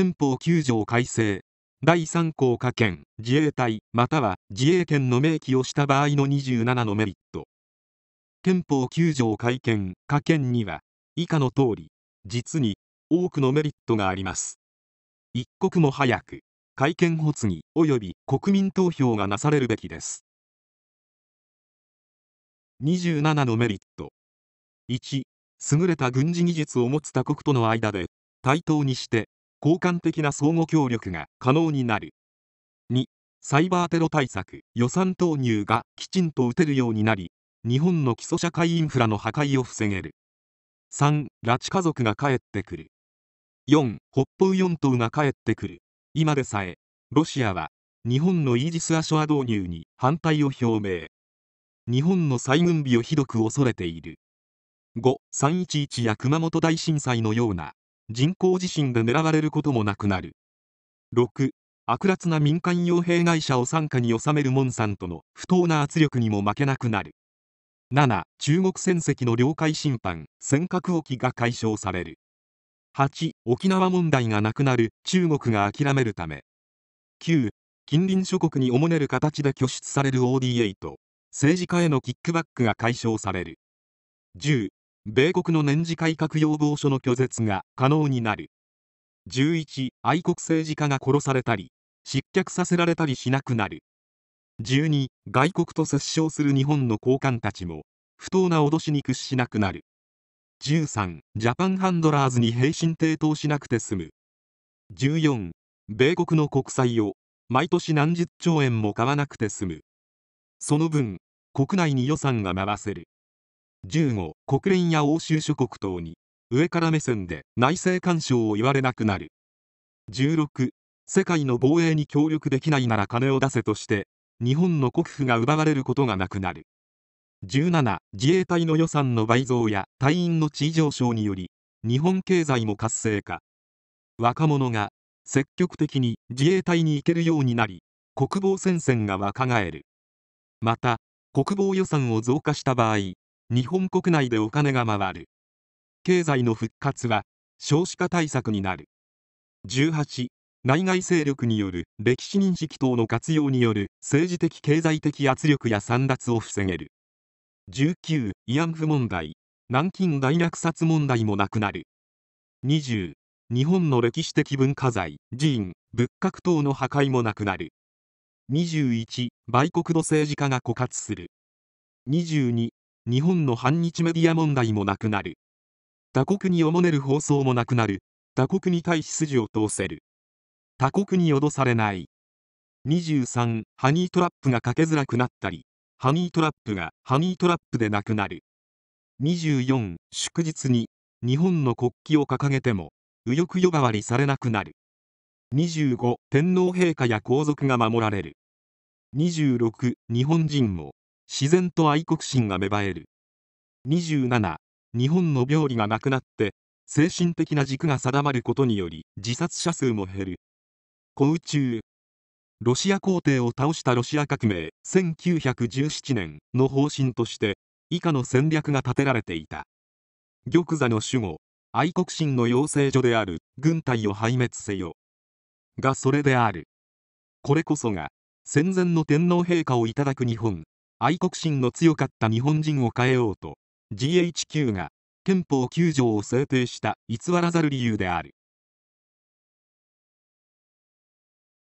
憲法9条改正第3項下県自衛隊または自衛権の明記をした場合の27のメリット憲法9条改憲下憲には以下の通り実に多くのメリットがあります一刻も早く改憲発議及び国民投票がなされるべきです27のメリット1優れた軍事技術を持つ他国との間で対等にして交換的な相互協力が可能になる2サイバーテロ対策予算投入がきちんと打てるようになり日本の基礎社会インフラの破壊を防げる3拉致家族が帰ってくる4北方四島が帰ってくる今でさえロシアは日本のイージス・アショア導入に反対を表明日本の再軍備をひどく恐れている 5・ 311や熊本大震災のような人工地震で狙われることもなくなる6悪辣な民間傭兵会社を傘下に収めるモンサントの不当な圧力にも負けなくなる7中国船籍の領海侵犯尖閣沖が解消される8沖縄問題がなくなる中国が諦めるため9近隣諸国におもねる形で拠出される ODA と政治家へのキックバックが解消される10米国の年次改革要望書の拒絶が可能になる11愛国政治家が殺されたり失脚させられたりしなくなる12外国と接触する日本の高官たちも不当な脅しに屈しなくなる13ジャパンハンドラーズに平身抵当しなくて済む14米国の国債を毎年何十兆円も買わなくて済むその分国内に予算が回せる15国連や欧州諸国等に上から目線で内政干渉を言われなくなる16世界の防衛に協力できないなら金を出せとして日本の国府が奪われることがなくなる17自衛隊の予算の倍増や隊員の地位上昇により日本経済も活性化若者が積極的に自衛隊に行けるようになり国防戦線が若返るまた国防予算を増加した場合日本国内でお金が回る経済の復活は少子化対策になる18内外勢力による歴史認識等の活用による政治的経済的圧力や散奪を防げる19慰安婦問題南京大虐殺問題もなくなる20日本の歴史的文化財寺院仏閣等の破壊もなくなる21売国の政治家が枯渇する22日本の反日メディア問題もなくなる他国におもねる放送もなくなる他国に対し筋を通せる他国に脅されない23ハニートラップがかけづらくなったりハニートラップがハニートラップでなくなる24祝日に日本の国旗を掲げても右翼呼ばわりされなくなる25天皇陛下や皇族が守られる26日本人も自然と愛国心が芽生える27日本の病理がなくなって精神的な軸が定まることにより自殺者数も減る宇宙ロシア皇帝を倒したロシア革命1917年の方針として以下の戦略が立てられていた玉座の守護愛国心の養成所である軍隊を壊滅せよがそれであるこれこそが戦前の天皇陛下をいただく日本愛国心の強かった日本人を変えようと GHQ が憲法9条を制定した偽らざる理由である